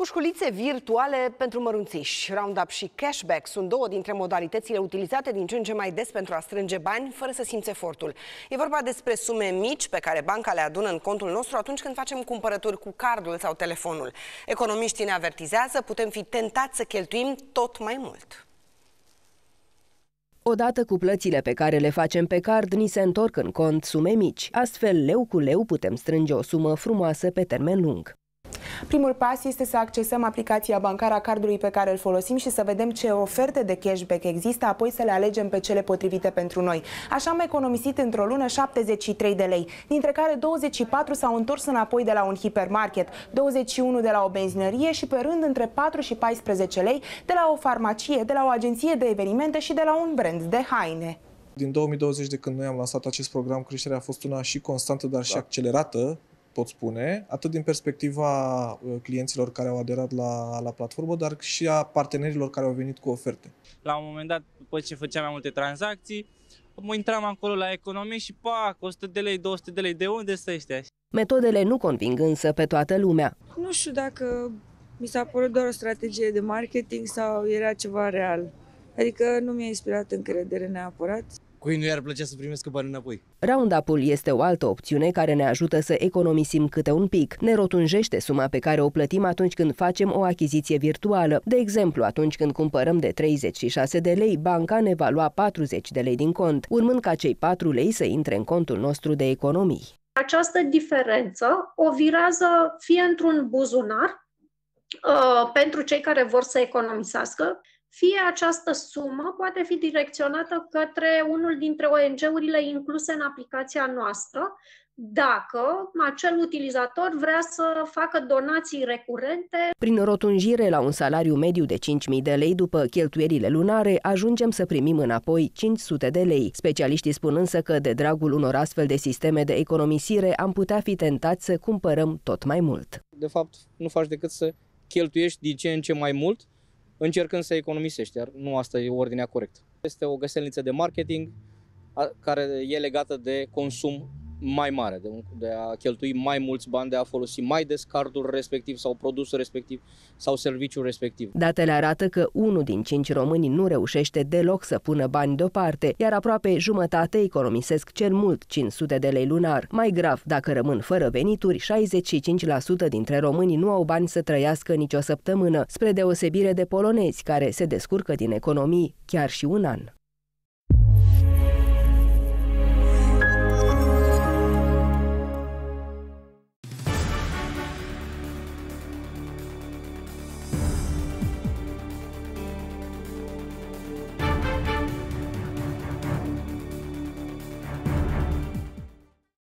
Pușculițe virtuale pentru mărunțiși, roundup și cashback sunt două dintre modalitățile utilizate din ce în ce mai des pentru a strânge bani fără să simți efortul. E vorba despre sume mici pe care banca le adună în contul nostru atunci când facem cumpărături cu cardul sau telefonul. Economiștii ne avertizează, putem fi tentați să cheltuim tot mai mult. Odată cu plățile pe care le facem pe card, ni se întorc în cont sume mici. Astfel, leu cu leu putem strânge o sumă frumoasă pe termen lung. Primul pas este să accesăm aplicația bancară a cardului pe care îl folosim și să vedem ce oferte de cashback există, apoi să le alegem pe cele potrivite pentru noi. Așa am economisit într-o lună 73 de lei, dintre care 24 s-au întors înapoi de la un hipermarket, 21 de la o benzinărie și pe rând între 4 și 14 lei de la o farmacie, de la o agenție de evenimente și de la un brand de haine. Din 2020, de când noi am lansat acest program, creșterea a fost una și constantă, dar și da. accelerată pot spune, atât din perspectiva uh, clienților care au aderat la, la platformă, dar și a partenerilor care au venit cu oferte. La un moment dat, după ce făceam mai multe tranzacții, mă intram acolo la economie și pac, 100 de lei, 200 de lei, de unde să ăștia? Metodele nu conving însă pe toată lumea. Nu știu dacă mi s-a părut doar o strategie de marketing sau era ceva real. Adică nu mi-a inspirat încredere neapărat cui nu i-ar plăcea să primească bani înapoi. Roundup-ul este o altă opțiune care ne ajută să economisim câte un pic. Ne rotunjește suma pe care o plătim atunci când facem o achiziție virtuală. De exemplu, atunci când cumpărăm de 36 de lei, banca ne va lua 40 de lei din cont, urmând ca cei 4 lei să intre în contul nostru de economii. Această diferență o virează fie într-un buzunar, uh, pentru cei care vor să economisească, fie această sumă poate fi direcționată către unul dintre ONG-urile incluse în aplicația noastră, dacă acel utilizator vrea să facă donații recurente. Prin rotunjire la un salariu mediu de 5.000 de lei după cheltuierile lunare, ajungem să primim înapoi 500 de lei. Specialiștii spun însă că de dragul unor astfel de sisteme de economisire am putea fi tentați să cumpărăm tot mai mult. De fapt, nu faci decât să cheltuiești din ce în ce mai mult încercând să economisești, iar nu asta e ordinea corectă. Este o găselniță de marketing care e legată de consum mai mare, de, de a cheltui mai mulți bani, de a folosi mai des cardul respectiv sau produsul respectiv sau serviciul respectiv. Datele arată că unul din cinci români nu reușește deloc să pună bani deoparte, iar aproape jumătate economisesc cel mult 500 de lei lunar. Mai grav, dacă rămân fără venituri, 65% dintre români nu au bani să trăiască nicio săptămână, spre deosebire de polonezi care se descurcă din economii chiar și un an.